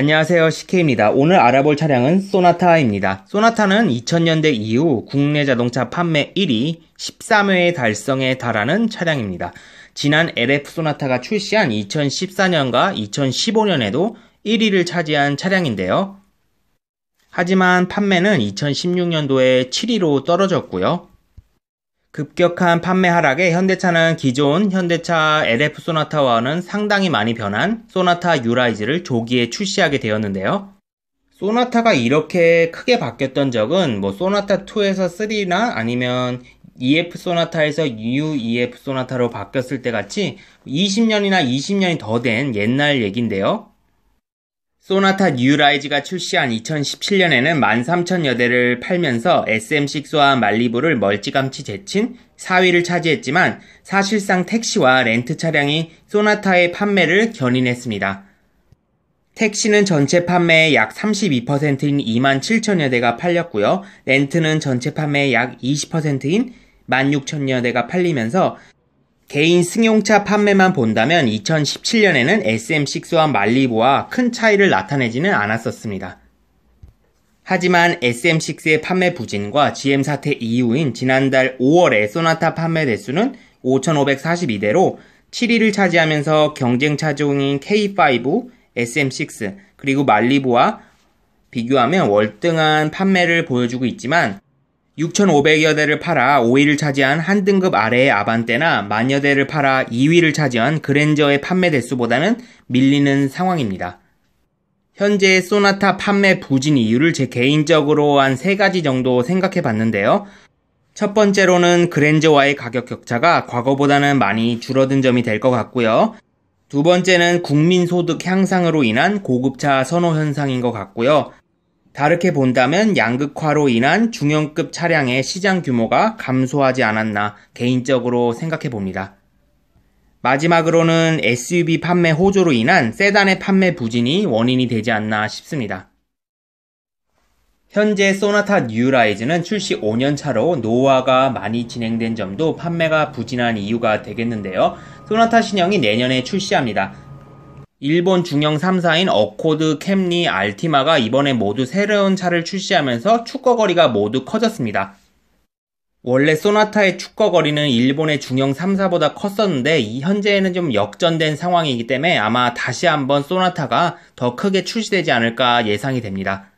안녕하세요. CK입니다. 오늘 알아볼 차량은 소나타입니다. 소나타는 2000년대 이후 국내 자동차 판매 1위 13회의 달성에 달하는 차량입니다. 지난 LF 소나타가 출시한 2014년과 2015년에도 1위를 차지한 차량인데요. 하지만 판매는 2016년도에 7위로 떨어졌고요. 급격한 판매 하락에 현대차는 기존 현대차 LF 소나타와는 상당히 많이 변한 소나타 유라이즈를 조기에 출시하게 되었는데요. 소나타가 이렇게 크게 바뀌었던 적은 뭐 소나타 2에서 3나 아니면 EF 소나타에서 U EF 소나타로 바뀌었을 때 같이 20년이나 20년이 더 된 옛날 얘기인데요. 소나타 뉴라이즈가 출시한 2017년에는 13,000여 대를 팔면서 SM6와 말리부를 멀찌감치 제친 4위를 차지했지만 사실상 택시와 렌트 차량이 소나타의 판매를 견인했습니다. 택시는 전체 판매의 약 32%인 2 7 0 0 0여 대가 팔렸고요. 렌트는 전체 판매의 약 20%인 1 6 0 0 0여 대가 팔리면서 개인 승용차 판매만 본다면 2017년에는 SM6와 말리보와큰 차이를 나타내지는 않았었습니다. 하지만 SM6의 판매 부진과 GM 사태 이후인 지난달 5월의 소나타 판매 대수는 5,542대로 7위를 차지하면서 경쟁 차종인 K5, SM6 그리고 말리보와 비교하면 월등한 판매를 보여주고 있지만 6,500여 대를 팔아 5위를 차지한 한 등급 아래의 아반떼나 만여 대를 팔아 2위를 차지한 그랜저의 판매 대수보다는 밀리는 상황입니다. 현재 소나타 판매 부진 이유를 제 개인적으로 한 세 가지 정도 생각해 봤는데요. 첫 번째로는 그랜저와의 가격 격차가 과거보다는 많이 줄어든 점이 될 것 같고요. 두 번째는 국민소득 향상으로 인한 고급차 선호 현상인 것 같고요. 다르게 본다면 양극화로 인한 중형급 차량의 시장 규모가 감소하지 않았나 개인적으로 생각해 봅니다. 마지막으로는 SUV 판매 호조로 인한 세단의 판매 부진이 원인이 되지 않나 싶습니다. 현재 소나타 뉴라이즈는 출시 5년 차로 노화가 많이 진행된 점도 판매가 부진한 이유가 되겠는데요. 소나타 신형이 내년에 출시합니다. 일본 중형 3사인 어코드, 캠리, 알티마가 이번에 모두 새로운 차를 출시하면서 축거거리가 모두 커졌습니다. 원래 소나타의 축거거리는 일본의 중형 3사보다 컸었는데 이 현재에는 좀 역전된 상황이기 때문에 아마 다시 한번 소나타가 더 크게 출시되지 않을까 예상이 됩니다.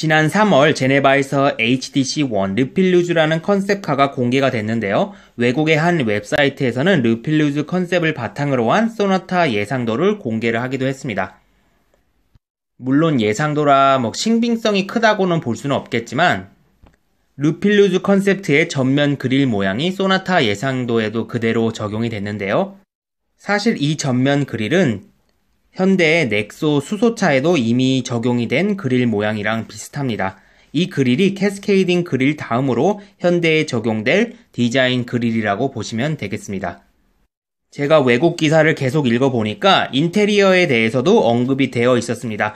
지난 3월 제네바에서 HDC1 르필루즈라는 컨셉카가 공개가 됐는데요. 외국의 한 웹사이트에서는 르필루즈 컨셉을 바탕으로 한 소나타 예상도를 공개를 하기도 했습니다. 물론 예상도라 뭐 신빙성이 크다고는 볼 수는 없겠지만 르필루즈 컨셉트의 전면 그릴 모양이 소나타 예상도에도 그대로 적용이 됐는데요. 사실 이 전면 그릴은 현대의 넥소 수소차에도 이미 적용이 된 그릴 모양이랑 비슷합니다. 이 그릴이 캐스케이딩 그릴 다음으로 현대에 적용될 디자인 그릴이라고 보시면 되겠습니다. 제가 외국 기사를 계속 읽어보니까 인테리어에 대해서도 언급이 되어 있었습니다.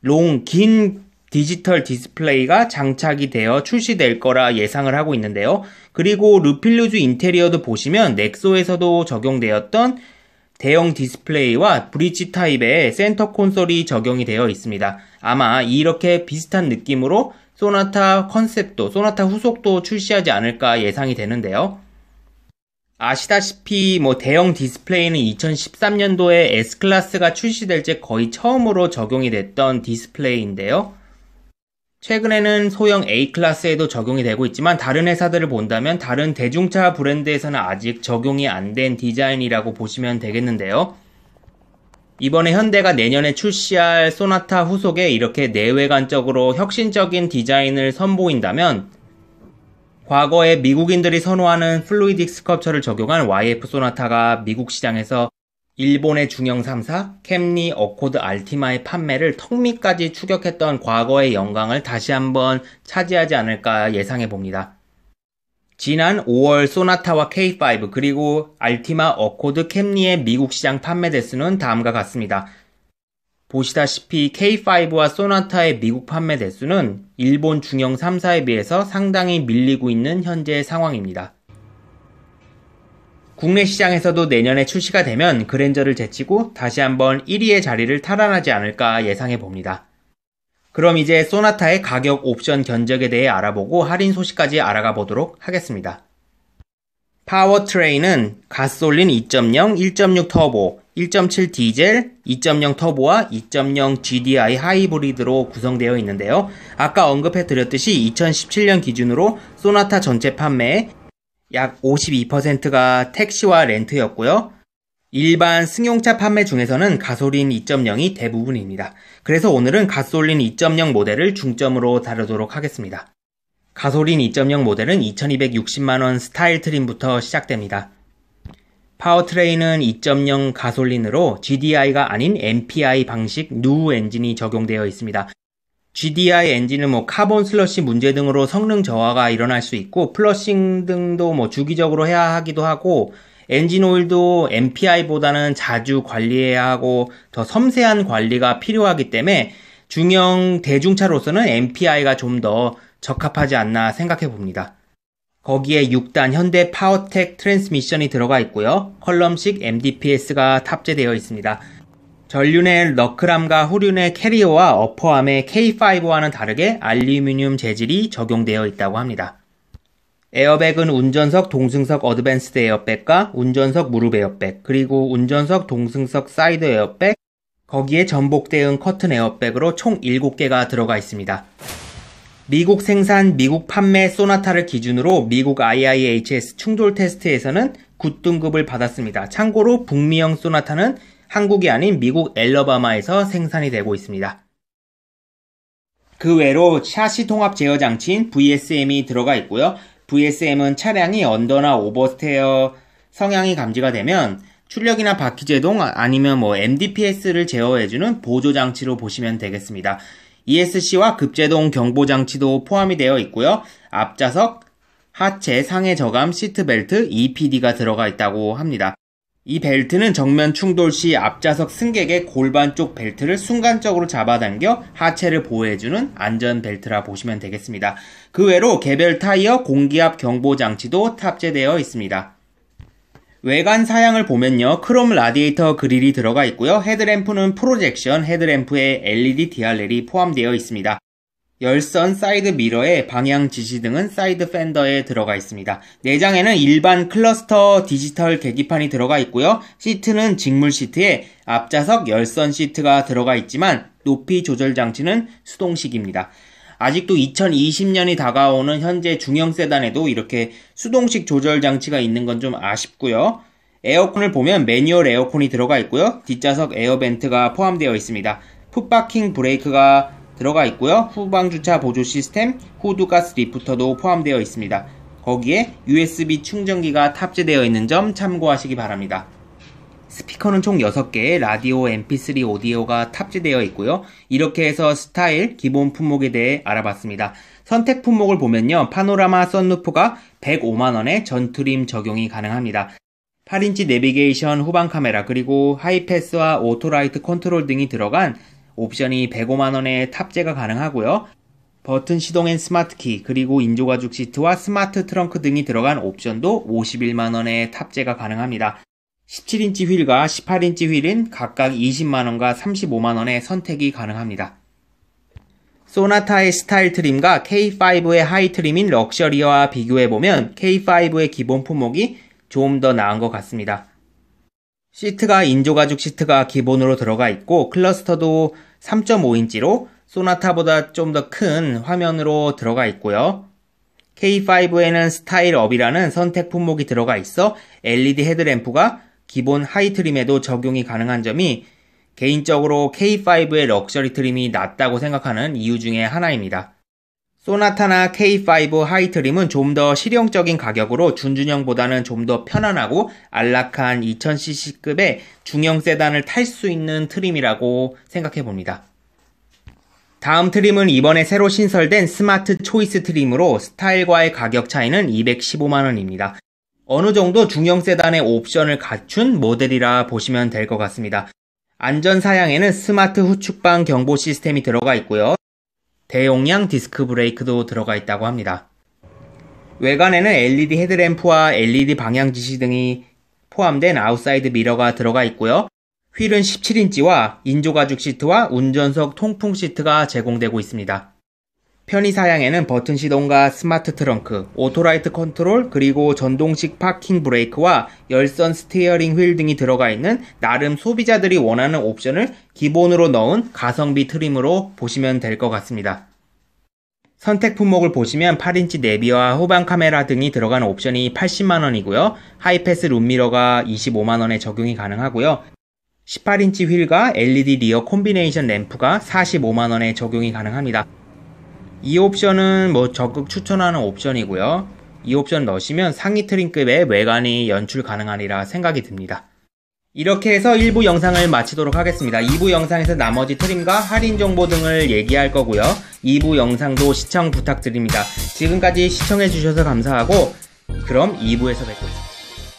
롱, 긴 디지털 디스플레이가 장착이 되어 출시될 거라 예상을 하고 있는데요. 그리고 루필루즈 인테리어도 보시면 넥소에서도 적용되었던 대형 디스플레이와 브릿지 타입의 센터 콘솔이 적용이 되어 있습니다. 아마 이렇게 비슷한 느낌으로 소나타 컨셉도, 소나타 후속도 출시하지 않을까 예상이 되는데요. 아시다시피 뭐 대형 디스플레이는 2013년도에 S클래스가 출시될 때 거의 처음으로 적용이 됐던 디스플레이인데요. 최근에는 소형 A클래스에도 적용이 되고 있지만 다른 회사들을 본다면 다른 대중차 브랜드에서는 아직 적용이 안 된 디자인이라고 보시면 되겠는데요. 이번에 현대가 내년에 출시할 소나타 후속에 이렇게 내외관적으로 혁신적인 디자인을 선보인다면 과거에 미국인들이 선호하는 플루이딕 스컵처를 적용한 YF 소나타가 미국 시장에서 일본의 중형 3사 캠리 어코드 알티마의 판매를 턱밑까지 추격했던 과거의 영광을 다시 한번 차지하지 않을까 예상해 봅니다. 지난 5월 소나타와 K5 그리고 알티마 어코드 캠리의 미국 시장 판매 대수는 다음과 같습니다. 보시다시피 K5와 소나타의 미국 판매 대수는 일본 중형 3사에 비해서 상당히 밀리고 있는 현재 상황입니다. 국내 시장에서도 내년에 출시가 되면 그랜저를 제치고 다시 한번 1위의 자리를 탈환하지 않을까 예상해 봅니다. 그럼 이제 소나타의 가격 옵션 견적에 대해 알아보고 할인 소식까지 알아가 보도록 하겠습니다. 파워트레인은 가솔린 2.0, 1.6 터보, 1.7 디젤, 2.0 터보와 2.0 GDI 하이브리드로 구성되어 있는데요. 아까 언급해 드렸듯이 2017년 기준으로 소나타 전체 판매의 약 52%가 택시와 렌트였고요. 일반 승용차 판매 중에서는 가솔린 2.0이 대부분입니다. 그래서 오늘은 가솔린 2.0 모델을 중점으로 다루도록 하겠습니다. 가솔린 2.0 모델은 2260만원 스타일 트림부터 시작됩니다. 파워트레인은 2.0 가솔린으로 GDI가 아닌 MPI 방식 누 엔진이 적용되어 있습니다. GDI 엔진은 뭐 카본 슬러시 문제 등으로 성능 저하가 일어날 수 있고 플러싱 등도 뭐 주기적으로 해야 하기도 하고 엔진 오일도 MPI보다는 자주 관리해야 하고 더 섬세한 관리가 필요하기 때문에 중형 대중차로서는 MPI가 좀 더 적합하지 않나 생각해 봅니다. 거기에 6단 현대 파워텍 트랜스미션이 들어가 있고요. 컬럼식 MDPS가 탑재되어 있습니다. 전륜의 럭크람과 후륜의 캐리어와 어퍼함의 K5와는 다르게 알루미늄 재질이 적용되어 있다고 합니다. 에어백은 운전석 동승석 어드밴스드 에어백과 운전석 무릎 에어백, 그리고 운전석 동승석 사이드 에어백, 거기에 전복 대응 커튼 에어백으로 총 7개가 들어가 있습니다. 미국 생산, 미국 판매 소나타를 기준으로 미국 IIHS 충돌 테스트에서는 굿등급을 받았습니다. 참고로 북미형 소나타는 한국이 아닌 미국 엘러바마에서 생산이 되고 있습니다. 그 외로 샤시 통합 제어 장치인 VSM이 들어가 있고요. VSM은 차량이 언더나 오버스테어 성향이 감지가 되면 출력이나 바퀴 제동 아니면 뭐 MDPS를 제어해주는 보조 장치로 보시면 되겠습니다. ESC와 급제동 경보 장치도 포함이 되어 있고요. 앞좌석, 하체 상해 저감 시트벨트 EPD가 들어가 있다고 합니다. 이 벨트는 정면 충돌 시 앞좌석 승객의 골반 쪽 벨트를 순간적으로 잡아당겨 하체를 보호해주는 안전 벨트라 보시면 되겠습니다. 그 외로 개별 타이어 공기압 경보 장치도 탑재되어 있습니다. 외관 사양을 보면요. 크롬 라디에이터 그릴이 들어가 있고요. 헤드램프는 프로젝션 헤드램프에 LED 디알렐이 포함되어 있습니다. 열선 사이드 미러에 방향 지시 등은 사이드 팬더에 들어가 있습니다. 내장에는 일반 클러스터 디지털 계기판이 들어가 있고요. 시트는 직물 시트에 앞좌석 열선 시트가 들어가 있지만 높이 조절 장치는 수동식입니다. 아직도 2020년이 다가오는 현재 중형 세단에도 이렇게 수동식 조절 장치가 있는 건 좀 아쉽고요. 에어컨을 보면 매뉴얼 에어컨이 들어가 있고요. 뒷좌석 에어벤트가 포함되어 있습니다. 풋바킹 브레이크가 들어가 있고요. 후방주차 보조 시스템, 후드가스 리프터도 포함되어 있습니다. 거기에 USB 충전기가 탑재되어 있는 점 참고하시기 바랍니다. 스피커는 총 6개의 라디오 MP3 오디오가 탑재되어 있고요. 이렇게 해서 스타일, 기본 품목에 대해 알아봤습니다. 선택 품목을 보면요. 파노라마 선루프가 105만원에 전트림 적용이 가능합니다. 8인치 내비게이션 후방 카메라 그리고 하이패스와 오토라이트 컨트롤 등이 들어간 옵션이 105만원에 탑재가 가능하고요. 버튼 시동엔 스마트키 그리고 인조가죽 시트와 스마트 트렁크 등이 들어간 옵션도 51만원에 탑재가 가능합니다. 17인치 휠과 18인치 휠은 각각 20만원과 35만원의 선택이 가능합니다. 소나타의 스타일 트림과 K5의 하이 트림인 럭셔리와 비교해보면 K5의 기본 품목이 좀 더 나은 것 같습니다. 시트가 인조가죽 시트가 기본으로 들어가 있고 클러스터도 3.5인치로 소나타보다 좀 더 큰 화면으로 들어가 있고요. K5에는 스타일업이라는 선택 품목이 들어가 있어 LED 헤드램프가 기본 하이 트림에도 적용이 가능한 점이 개인적으로 K5의 럭셔리 트림이 낮다고 생각하는 이유 중에 하나입니다. 소나타나 K5 하이트림은 좀 더 실용적인 가격으로 준준형보다는 좀 더 편안하고 안락한 2000cc급의 중형 세단을 탈 수 있는 트림이라고 생각해 봅니다. 다음 트림은 이번에 새로 신설된 스마트 초이스 트림으로 스타일과의 가격 차이는 215만원입니다. 어느 정도 중형 세단의 옵션을 갖춘 모델이라 보시면 될 것 같습니다. 안전 사양에는 스마트 후축방 경보 시스템이 들어가 있고요. 대용량 디스크 브레이크도 들어가 있다고 합니다. 외관에는 LED 헤드램프와 LED 방향 지시 등이 포함된 아웃사이드 미러가 들어가 있고요. 휠은 17인치와 인조가죽 시트와 운전석 통풍 시트가 제공되고 있습니다. 편의사양에는 버튼 시동과 스마트 트렁크, 오토라이트 컨트롤, 그리고 전동식 파킹 브레이크와 열선 스티어링 휠 등이 들어가 있는 나름 소비자들이 원하는 옵션을 기본으로 넣은 가성비 트림으로 보시면 될 것 같습니다. 선택 품목을 보시면 8인치 내비와 후방 카메라 등이 들어간 옵션이 80만원이고요. 하이패스 룸미러가 25만원에 적용이 가능하고요. 18인치 휠과 LED 리어 콤비네이션 램프가 45만원에 적용이 가능합니다. 이 옵션은 뭐 적극 추천하는 옵션이고요. 이 옵션 넣으시면 상위 트림급의 외관이 연출 가능하리라 생각이 듭니다. 이렇게 해서 1부 영상을 마치도록 하겠습니다. 2부 영상에서 나머지 트림과 할인 정보 등을 얘기할 거고요. 2부 영상도 시청 부탁드립니다. 지금까지 시청해주셔서 감사하고 그럼 2부에서 뵙겠습니다.